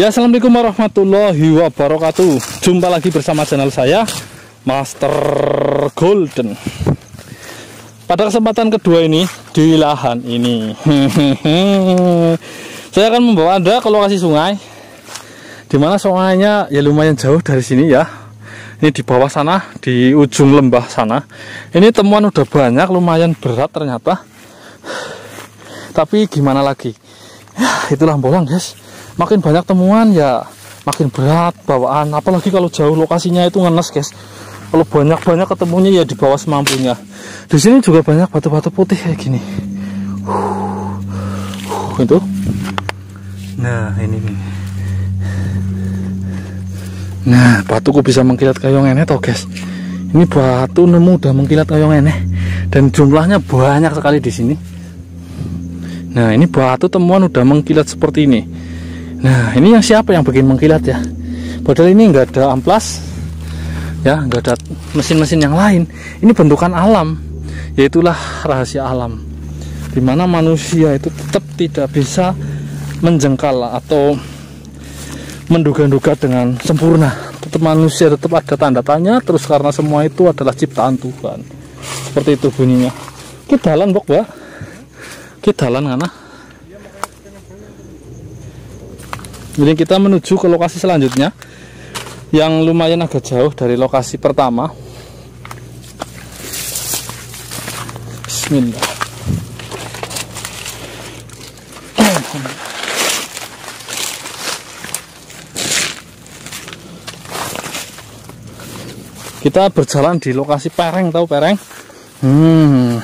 Ya Assalamualaikum warahmatullahi wabarakatuh Jumpa lagi bersama channel saya Master Golden Pada kesempatan kedua ini Di lahan ini Saya akan membawa anda ke lokasi sungai Dimana sungainya ya lumayan jauh dari sini ya Ini di bawah sana Di ujung lembah sana Ini temuan udah banyak lumayan berat ternyata Tapi gimana lagi ya, Itulah bolang guys makin banyak temuan ya makin berat bawaan apalagi kalau jauh lokasinya itu ngenes guys kalau banyak-banyak ketemunya ya di bawah semampunya di sini juga banyak batu-batu putih kayak gini uh, uh, itu nah ini nih nah batuku bisa mengkilat kayong ini, toh guys ini batu nemu udah mengkilat kayong ini, dan jumlahnya banyak sekali di sini nah ini batu temuan udah mengkilat seperti ini Nah ini yang siapa yang bikin mengkilat ya? Padahal ini enggak ada amplas, ya enggak ada mesin-mesin yang lain. Ini bentukan alam, yaitulah rahasia alam. di mana manusia itu tetap tidak bisa menjengkal atau menduga-duga dengan sempurna. Tetap manusia tetap ada tanda tanya terus karena semua itu adalah ciptaan Tuhan. Seperti itu bunyinya. Kita jalan, Bok, Kita jalan, Anak. Jadi kita menuju ke lokasi selanjutnya yang lumayan agak jauh dari lokasi pertama Bismillah kita berjalan di lokasi pereng tahu pereng hmm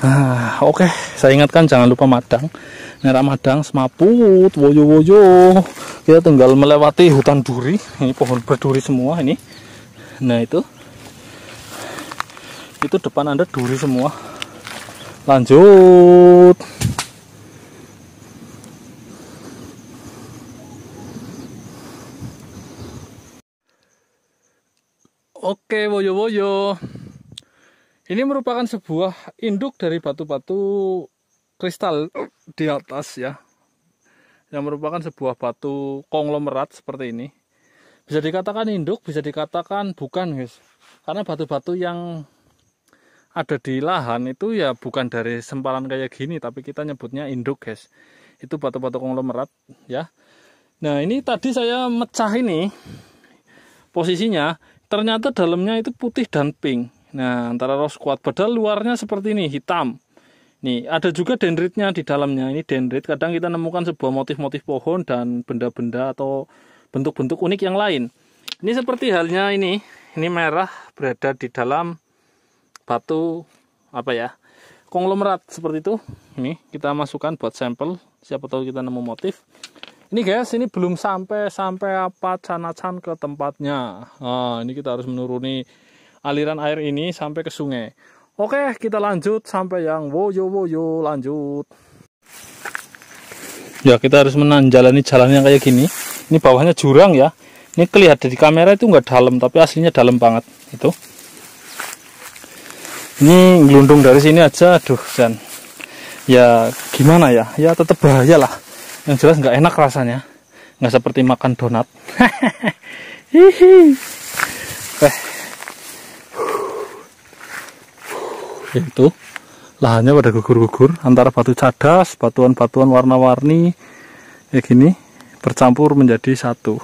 ah, oke okay. saya ingatkan jangan lupa madang ini ramadang semaput woyo woyo kita tinggal melewati hutan duri ini pohon berduri semua ini nah itu itu depan anda duri semua lanjut Oke, woyo-woyo. Ini merupakan sebuah induk dari batu-batu kristal di atas ya yang merupakan sebuah batu konglomerat seperti ini bisa dikatakan induk bisa dikatakan bukan guys karena batu-batu yang ada di lahan itu ya bukan dari sempalan kayak gini tapi kita nyebutnya induk guys itu batu-batu konglomerat ya nah ini tadi saya mecah ini posisinya ternyata dalamnya itu putih dan pink nah antara rose kuat padahal luarnya seperti ini hitam Nih, ada juga dendritnya di dalamnya. Ini dendrit kadang kita nemukan sebuah motif-motif pohon dan benda-benda atau bentuk-bentuk unik yang lain. Ini seperti halnya ini. Ini merah berada di dalam batu apa ya? konglomerat seperti itu. Ini kita masukkan buat sampel, siapa tahu kita nemu motif. Ini guys, ini belum sampai sampai apa canacan ke tempatnya. Nah, ini kita harus menuruni aliran air ini sampai ke sungai. Oke, kita lanjut sampai yang woyo woyo lanjut. Ya, kita harus menanjalani jalan yang kayak gini. Ini bawahnya jurang ya. Ini kelihatan di kamera itu nggak dalam, tapi aslinya dalam banget itu. Ini gelundung dari sini aja, aduh dan ya gimana ya, ya tetap bahaya lah. Yang jelas nggak enak rasanya, nggak seperti makan donat. Hihi. Eh, yaitu lahannya pada gugur-gugur antara batu cadas, batuan-batuan warna-warni kayak gini bercampur menjadi satu.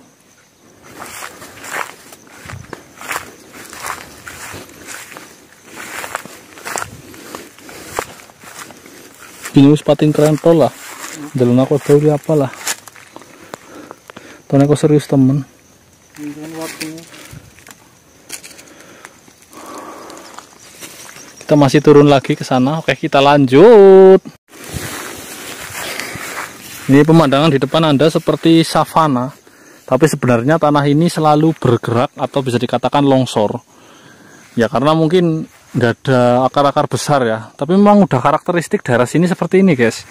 Ini pating keren tol lah. Jalan aku tahu apa lah. Tahun aku serius temen. Ini waktu kita masih turun lagi ke sana oke kita lanjut ini pemandangan di depan anda seperti savana tapi sebenarnya tanah ini selalu bergerak atau bisa dikatakan longsor ya karena mungkin nggak ada akar-akar besar ya tapi memang udah karakteristik daerah sini seperti ini guys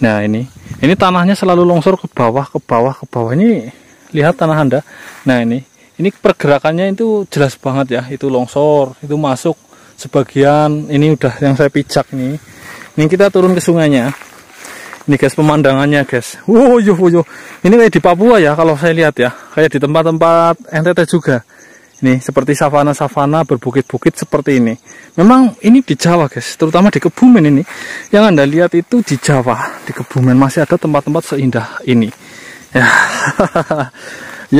nah ini ini tanahnya selalu longsor ke bawah ke bawah ke bawah ini lihat tanah anda nah ini ini pergerakannya itu jelas banget ya itu longsor itu masuk sebagian ini udah yang saya pijak nih ini kita turun ke sungainya ini guys pemandangannya guys wow yo yo ini kayak di Papua ya kalau saya lihat ya kayak di tempat-tempat NTT juga ini seperti savana-savana berbukit-bukit seperti ini memang ini di Jawa guys terutama di Kebumen ini yang anda lihat itu di Jawa di Kebumen masih ada tempat-tempat seindah ini ya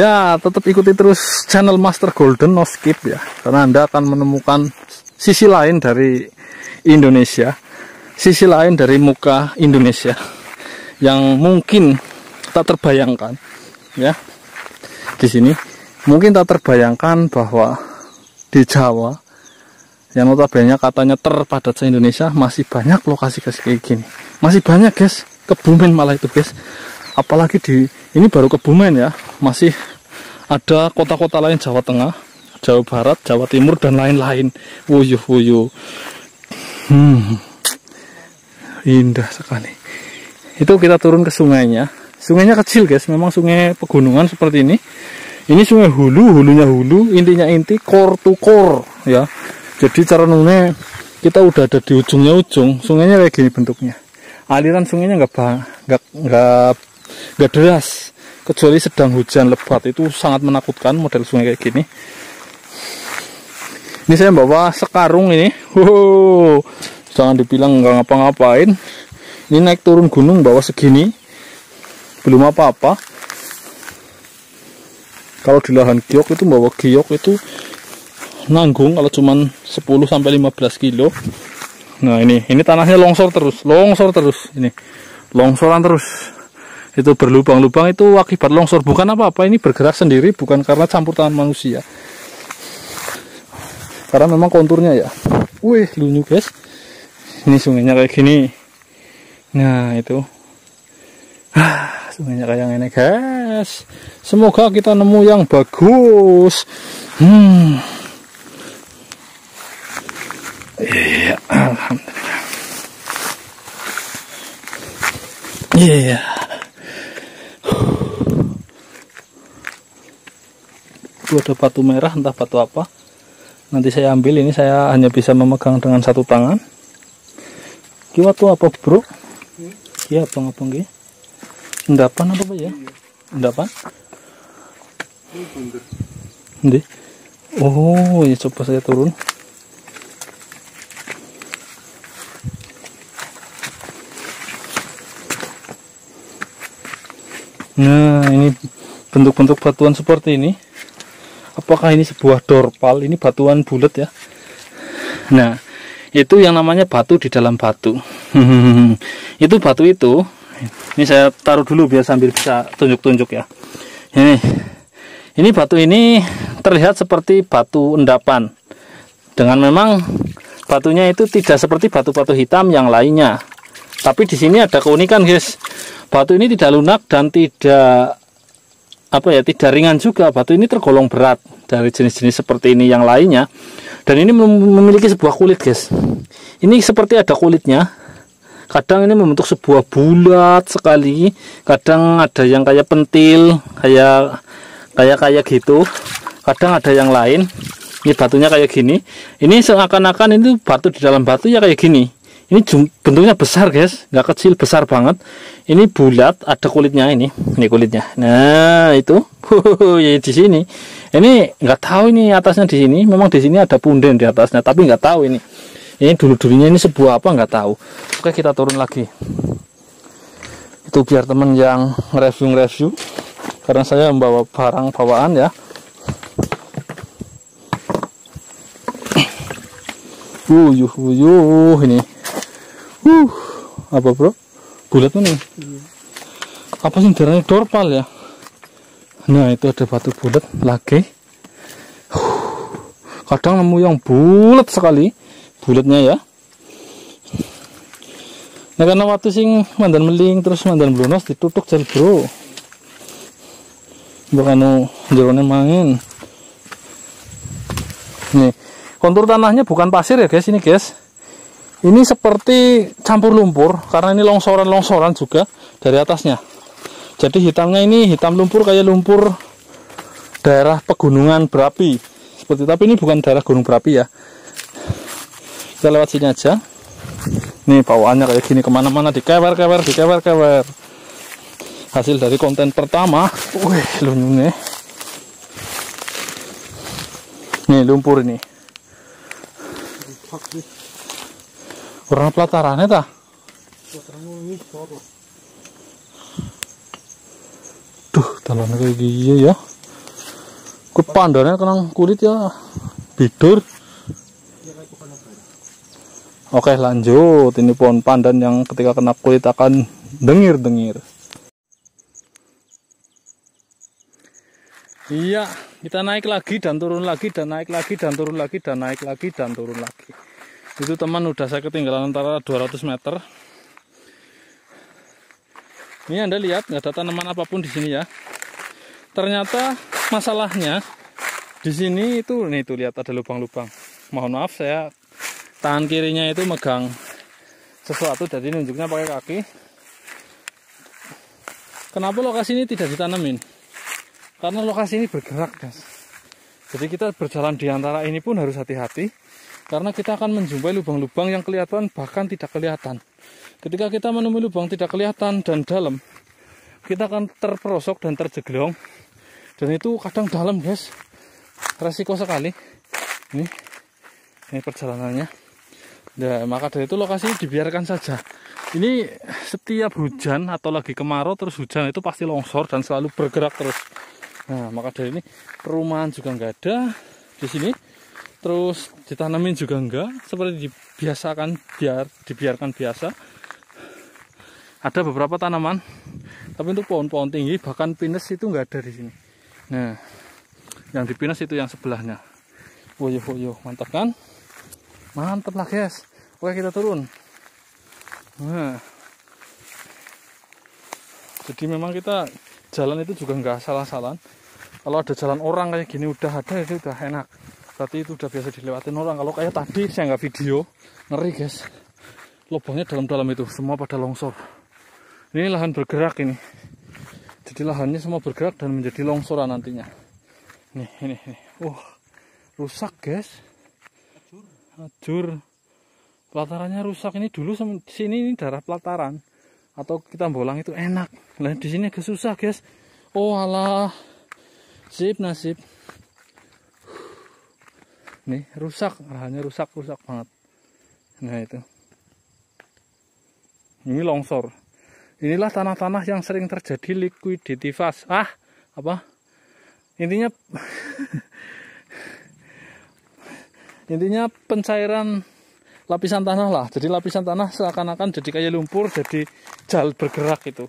ya tetap ikuti terus channel Master Golden no skip ya karena anda akan menemukan sisi lain dari Indonesia, sisi lain dari muka Indonesia yang mungkin tak terbayangkan ya di sini mungkin tak terbayangkan bahwa di Jawa yang notabene katanya terpadat se Indonesia masih banyak lokasi guys kayak gini masih banyak guys kebumen malah itu guys apalagi di ini baru kebumen ya masih ada kota-kota lain Jawa Tengah Jawa Barat, Jawa Timur dan lain-lain. Wuyuh wuyuh. Hmm. Indah sekali. Itu kita turun ke sungainya. Sungainya kecil, guys. Memang sungai pegunungan seperti ini. Ini sungai hulu, hulunya hulu, intinya inti, core to core, ya. Jadi cara caranya kita udah ada di ujungnya ujung. Sungainya kayak gini bentuknya. Aliran sungainya nggak nggak nggak nggak deras kecuali sedang hujan lebat itu sangat menakutkan model sungai kayak gini ini saya bawa sekarung ini wow jangan dibilang nggak ngapa-ngapain ini naik turun gunung bawa segini belum apa-apa kalau di lahan giok itu bawa giok itu nanggung kalau cuma 10 sampai 15 kilo nah ini ini tanahnya longsor terus longsor terus ini longsoran terus itu berlubang-lubang itu akibat longsor bukan apa-apa ini bergerak sendiri bukan karena campur tangan manusia karena memang konturnya ya wih lunyu guys ini sungainya kayak gini nah itu ah, sungainya kayak ini guys semoga kita nemu yang bagus hmm iya alhamdulillah iya itu ada batu merah entah batu apa nanti saya ambil ini saya hanya bisa memegang dengan satu tangan kiwa tuh apa bro iya apa ngapung gini endapan apa ya endapan nanti oh ya coba saya turun nah ini bentuk-bentuk batuan seperti ini apakah ini sebuah dorpal ini batuan bulat ya nah itu yang namanya batu di dalam batu itu batu itu ini saya taruh dulu biar sambil bisa tunjuk-tunjuk ya ini ini batu ini terlihat seperti batu endapan dengan memang batunya itu tidak seperti batu-batu hitam yang lainnya tapi di sini ada keunikan guys batu ini tidak lunak dan tidak apa ya tidak ringan juga batu ini tergolong berat dari jenis-jenis seperti ini yang lainnya dan ini memiliki sebuah kulit guys ini seperti ada kulitnya kadang ini membentuk sebuah bulat sekali kadang ada yang kayak pentil kayak kayak kayak gitu kadang ada yang lain ini batunya kayak gini ini seakan-akan itu batu di dalam batu ya kayak gini ini bentuknya besar guys nggak kecil besar banget ini bulat ada kulitnya ini ini kulitnya nah itu ya di sini ini nggak tahu ini atasnya di sini memang di sini ada punden di atasnya tapi nggak tahu ini ini dulu dulunya ini sebuah apa nggak tahu oke kita turun lagi itu biar teman yang review review karena saya membawa barang bawaan ya uyuh uyuh ini uh apa bro bulat ini apa sih darahnya dorpal ya nah itu ada batu bulat lagi kadang nemu yang bulat sekali bulatnya ya nah karena waktu sing mandan meling terus mandan blunas ditutup jadi bro bukan jerone main nih kontur tanahnya bukan pasir ya guys ini guys ini seperti campur lumpur karena ini longsoran-longsoran juga dari atasnya jadi hitamnya ini hitam lumpur kayak lumpur daerah pegunungan berapi seperti tapi ini bukan daerah gunung berapi ya kita lewat sini aja nih bawaannya kayak gini kemana-mana dikewer-kewer dikewer-kewer hasil dari konten pertama wih lunyungnya. nih lumpur ini Урна плата ранета? Duh, talannya kayak gini ya. Kepandannya kenang kulit ya. Bidur. Ya? Oke lanjut, ini pohon pandan yang ketika kena kulit akan dengir-dengir. Iya, kita naik lagi dan turun lagi dan naik lagi dan turun lagi dan naik lagi dan turun lagi itu teman udah saya ketinggalan antara 200 meter ini anda lihat nggak ada tanaman apapun di sini ya ternyata masalahnya di sini itu nih itu lihat ada lubang-lubang mohon maaf saya tangan kirinya itu megang sesuatu jadi nunjuknya pakai kaki kenapa lokasi ini tidak ditanamin karena lokasi ini bergerak guys jadi kita berjalan di antara ini pun harus hati-hati karena kita akan menjumpai lubang-lubang yang kelihatan bahkan tidak kelihatan. Ketika kita menemui lubang tidak kelihatan dan dalam, kita akan terperosok dan terjeglong. Dan itu kadang dalam, guys. Resiko sekali. Ini, ini perjalanannya. Nah, maka dari itu lokasi dibiarkan saja. Ini setiap hujan atau lagi kemarau terus hujan itu pasti longsor dan selalu bergerak terus. Nah, maka dari ini perumahan juga nggak ada di sini terus ditanamin juga enggak seperti dibiasakan biar dibiarkan biasa ada beberapa tanaman tapi untuk pohon-pohon tinggi bahkan pinus itu enggak ada di sini nah yang di pinus itu yang sebelahnya woyo woyo mantap kan mantap lah guys oke kita turun nah jadi memang kita jalan itu juga enggak salah salah kalau ada jalan orang kayak gini udah ada itu udah enak tapi itu udah biasa dilewatin orang kalau kayak tadi saya nggak video ngeri guys lubangnya dalam-dalam itu semua pada longsor ini lahan bergerak ini jadi lahannya semua bergerak dan menjadi longsoran nantinya nih ini ini wah rusak guys ajur pelatarannya rusak ini dulu sini ini darah pelataran atau kita bolang itu enak lah di sini agak susah guys oh alah sip nasib nih rusak lahannya rusak rusak banget nah itu ini longsor inilah tanah-tanah yang sering terjadi likuiditas ah apa intinya intinya pencairan lapisan tanah lah jadi lapisan tanah seakan-akan jadi kayak lumpur jadi jal bergerak itu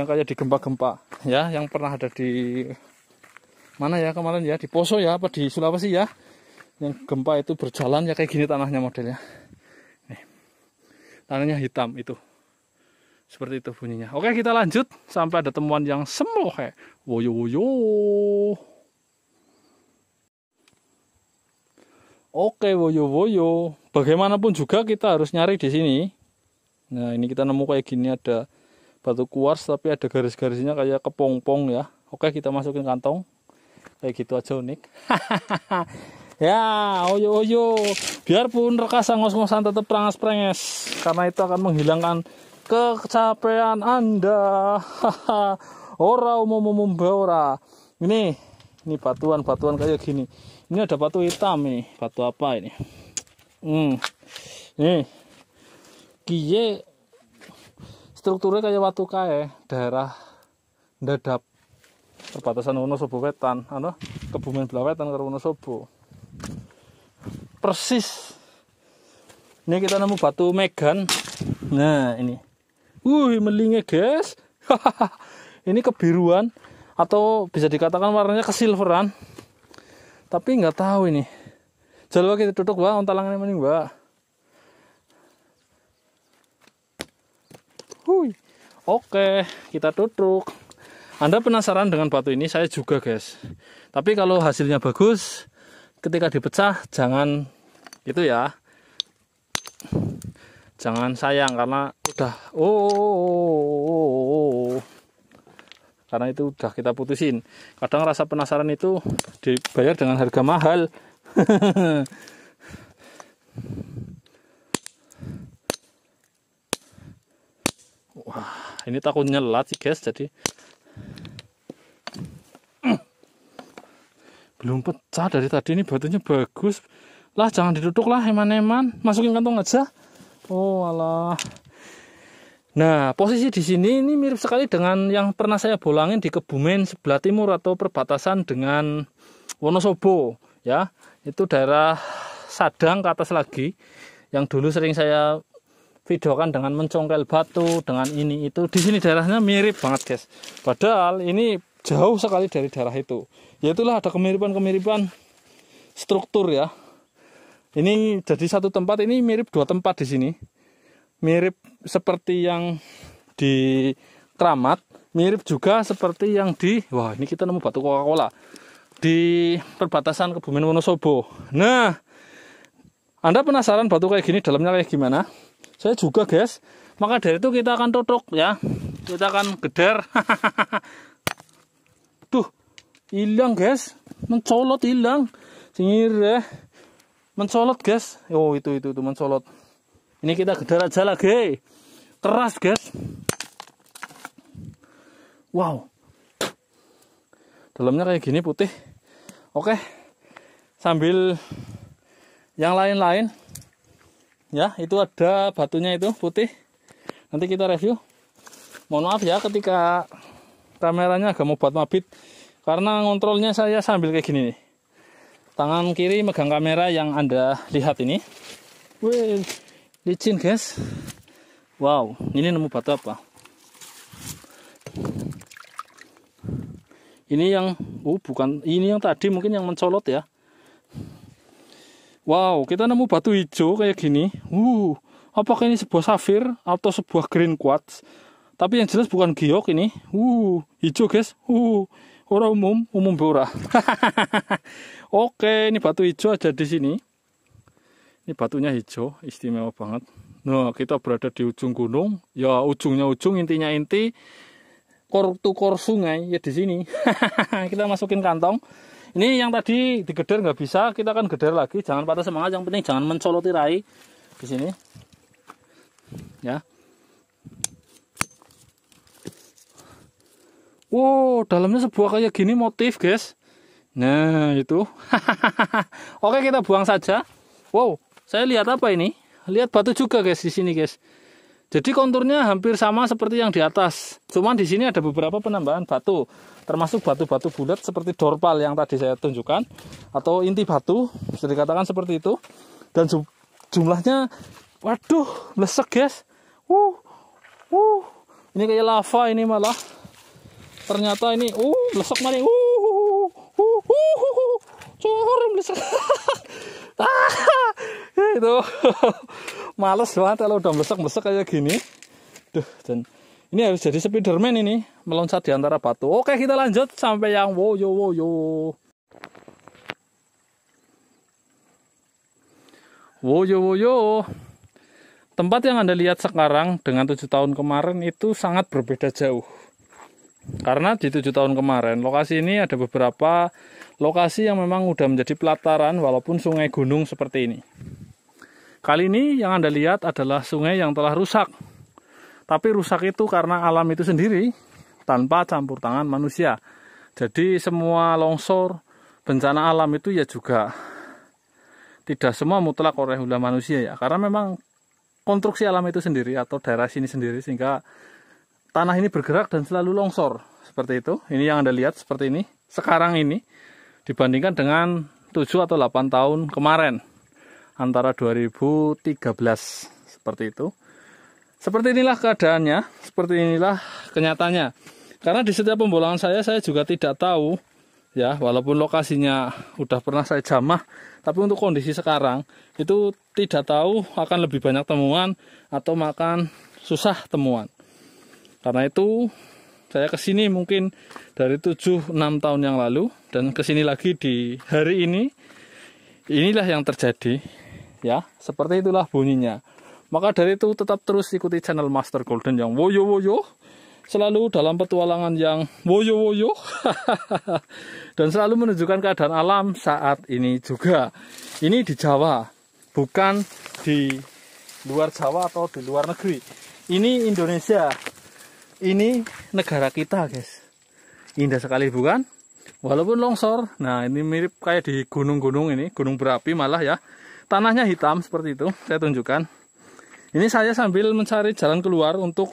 yang kayak di gempa-gempa ya yang pernah ada di mana ya kemarin ya di Poso ya apa di Sulawesi ya yang gempa itu berjalan ya kayak gini tanahnya modelnya Nih. tanahnya hitam itu seperti itu bunyinya oke kita lanjut sampai ada temuan yang semuhe. Eh. woyo woyo oke woyo woyo bagaimanapun juga kita harus nyari di sini nah ini kita nemu kayak gini ada batu kuars tapi ada garis-garisnya kayak kepong-pong ya oke kita masukin kantong kayak gitu aja unik Ya, oyo oyo. Biarpun rekasa ngos-ngosan tetap prangas prenges karena itu akan menghilangkan kecapean Anda. ora umum umum ora. Ini ini batuan batuan kayak gini. Ini ada batu hitam nih. Batu apa ini? Hmm. Ini. Kiye strukturnya kayak batu kae daerah dadap perbatasan Wonosobo Wetan, Ano, Kebumen Blawetan ke Wonosobo persis ini kita nemu batu megan nah ini Wuh, melinge guys. ini kebiruan atau bisa dikatakan warnanya kesilveran. Tapi nggak tahu ini. jalwa kita duduk, Mbak. Ontalangannya mending, Mbak. Hui. Oke, kita tutup. Anda penasaran dengan batu ini? Saya juga, guys. Tapi kalau hasilnya bagus, ketika dipecah jangan itu ya jangan sayang karena udah oh oh oh, oh, oh, oh, oh karena itu udah kita putusin kadang rasa penasaran itu dibayar dengan harga mahal wah ini takut nyelat sih guys jadi belum pecah dari tadi ini batunya bagus lah jangan diduduk lah eman-eman masukin kantong aja oh alah nah posisi di sini ini mirip sekali dengan yang pernah saya bolangin di Kebumen sebelah timur atau perbatasan dengan Wonosobo ya itu daerah Sadang ke atas lagi yang dulu sering saya videokan dengan mencongkel batu dengan ini itu di sini daerahnya mirip banget guys padahal ini jauh sekali dari daerah itu yaitulah ada kemiripan-kemiripan struktur ya ini jadi satu tempat ini mirip dua tempat di sini mirip seperti yang di Kramat mirip juga seperti yang di wah ini kita nemu batu Coca-Cola di perbatasan Kebumen Wonosobo nah Anda penasaran batu kayak gini dalamnya kayak gimana saya juga guys maka dari itu kita akan tutup ya kita akan geder Tuh, hilang guys. Mencolot hilang. Singir ya. Mencolot guys. Oh itu itu itu mencolot. Ini kita gedar aja lagi. Keras guys. Wow. Dalamnya kayak gini putih. Oke. Sambil yang lain-lain. Ya, itu ada batunya itu putih. Nanti kita review. Mohon maaf ya ketika kameranya agak mau buat mabit karena ngontrolnya saya sambil kayak gini nih tangan kiri megang kamera yang anda lihat ini Wih, licin guys wow ini nemu batu apa ini yang oh bukan ini yang tadi mungkin yang mencolot ya wow kita nemu batu hijau kayak gini uh apakah ini sebuah safir atau sebuah green quartz tapi yang jelas bukan giok ini uh hijau guys uh orang umum umum bora oke ini batu hijau ada di sini ini batunya hijau istimewa banget nah kita berada di ujung gunung ya ujungnya ujung intinya inti kor tukor sungai ya di sini kita masukin kantong ini yang tadi digeder nggak bisa kita akan geder lagi jangan patah semangat yang penting jangan mencoloti rai di sini ya Wow, dalamnya sebuah kayak gini motif, guys. Nah, itu. Oke, kita buang saja. Wow, saya lihat apa ini? Lihat batu juga, guys, di sini, guys. Jadi konturnya hampir sama seperti yang di atas. Cuman di sini ada beberapa penambahan batu, termasuk batu-batu bulat seperti dorpal yang tadi saya tunjukkan atau inti batu, bisa dikatakan seperti itu. Dan jumlahnya waduh, lesek, guys. Wuh. Wuh. Ini kayak lava ini malah ternyata ini uh lesok mari uh uh uh uh uh, yang uh, uh, uh, lesok, ah, eh, itu males banget kalau udah lesok-lesok kayak gini duh dan ini harus jadi Spiderman ini meloncat di antara batu oke kita lanjut sampai yang wo yo wo yo wo yo wo yo tempat yang anda lihat sekarang dengan tujuh tahun kemarin itu sangat berbeda jauh karena di tujuh tahun kemarin lokasi ini ada beberapa lokasi yang memang sudah menjadi pelataran walaupun sungai gunung seperti ini. Kali ini yang Anda lihat adalah sungai yang telah rusak. Tapi rusak itu karena alam itu sendiri tanpa campur tangan manusia. Jadi semua longsor, bencana alam itu ya juga tidak semua mutlak oleh ulah manusia ya. Karena memang konstruksi alam itu sendiri atau daerah sini sendiri sehingga tanah ini bergerak dan selalu longsor seperti itu. Ini yang Anda lihat seperti ini. Sekarang ini dibandingkan dengan 7 atau 8 tahun kemarin antara 2013 seperti itu. Seperti inilah keadaannya, seperti inilah kenyataannya. Karena di setiap pembolongan saya saya juga tidak tahu ya, walaupun lokasinya udah pernah saya jamah, tapi untuk kondisi sekarang itu tidak tahu akan lebih banyak temuan atau makan susah temuan. Karena itu saya kesini mungkin dari 7 6 tahun yang lalu dan kesini lagi di hari ini inilah yang terjadi ya. Seperti itulah bunyinya. Maka dari itu tetap terus ikuti channel Master Golden yang woyo woyo selalu dalam petualangan yang woyo woyo dan selalu menunjukkan keadaan alam saat ini juga ini di Jawa bukan di luar Jawa atau di luar negeri ini Indonesia ini negara kita guys indah sekali bukan walaupun longsor nah ini mirip kayak di gunung-gunung ini gunung berapi malah ya tanahnya hitam seperti itu saya tunjukkan ini saya sambil mencari jalan keluar untuk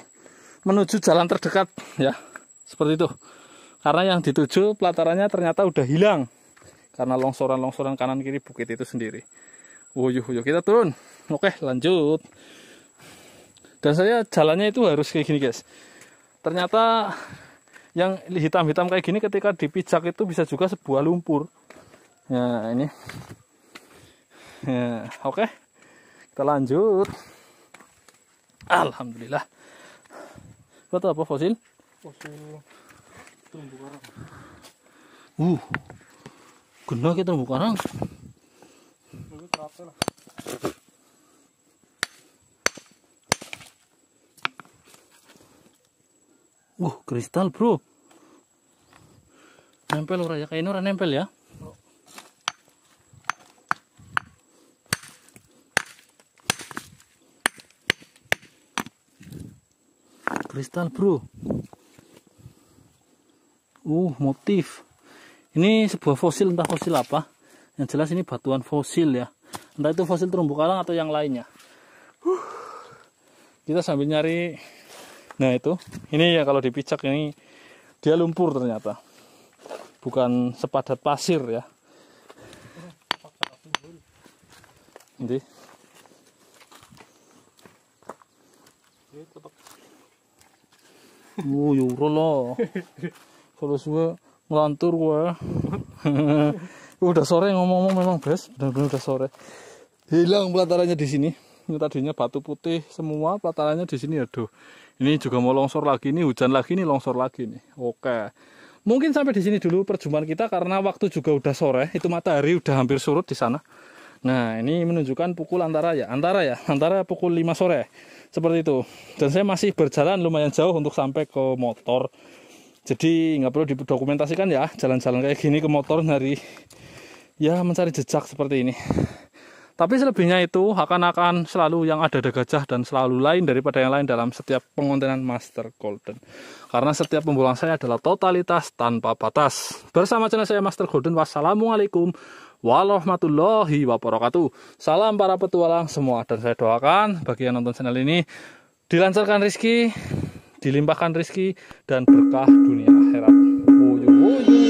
menuju jalan terdekat ya seperti itu karena yang dituju pelatarannya ternyata udah hilang karena longsoran-longsoran kanan kiri bukit itu sendiri wuyuh wuyuh kita turun oke lanjut dan saya jalannya itu harus kayak gini guys ternyata yang hitam-hitam kayak gini ketika dipijak itu bisa juga sebuah lumpur ya ini ya, oke okay. kita lanjut alhamdulillah Buat apa fosil? Fosil terumbu karang. Uh, gena kita terumbu karang. Wah, kristal, bro. Nempel ora ya, kayaknya ora nempel ya. Kristal, bro. Uh, motif. Ini sebuah fosil entah fosil apa. Yang jelas ini batuan fosil ya. Entah itu fosil terumbu karang atau yang lainnya. Uh, kita sambil nyari Nah itu, ini ya kalau dipijak ini dia lumpur ternyata, bukan sepadat pasir ya. Nanti. Oh, uh, yuro ya lo. Kalau gue ngelantur gue. udah sore ngomong-ngomong memang bes, benar-benar udah sore. Hilang pelatarannya di sini. Ini tadinya batu putih semua, pelatarannya di sini aduh ini juga mau longsor lagi nih, hujan lagi nih, longsor lagi nih oke mungkin sampai di sini dulu perjumpaan kita karena waktu juga udah sore itu matahari udah hampir surut di sana nah ini menunjukkan pukul antara ya antara ya antara pukul 5 sore seperti itu dan saya masih berjalan lumayan jauh untuk sampai ke motor jadi nggak perlu didokumentasikan ya jalan-jalan kayak gini ke motor dari ya mencari jejak seperti ini tapi selebihnya itu akan-akan selalu yang ada ada gajah dan selalu lain daripada yang lain dalam setiap pengontenan Master Golden. Karena setiap pembuangan saya adalah totalitas tanpa batas. Bersama channel saya Master Golden, wassalamualaikum warahmatullahi wabarakatuh. Salam para petualang semua dan saya doakan bagi yang nonton channel ini dilancarkan rezeki, dilimpahkan rezeki dan berkah dunia akhirat. Woyo, woyo.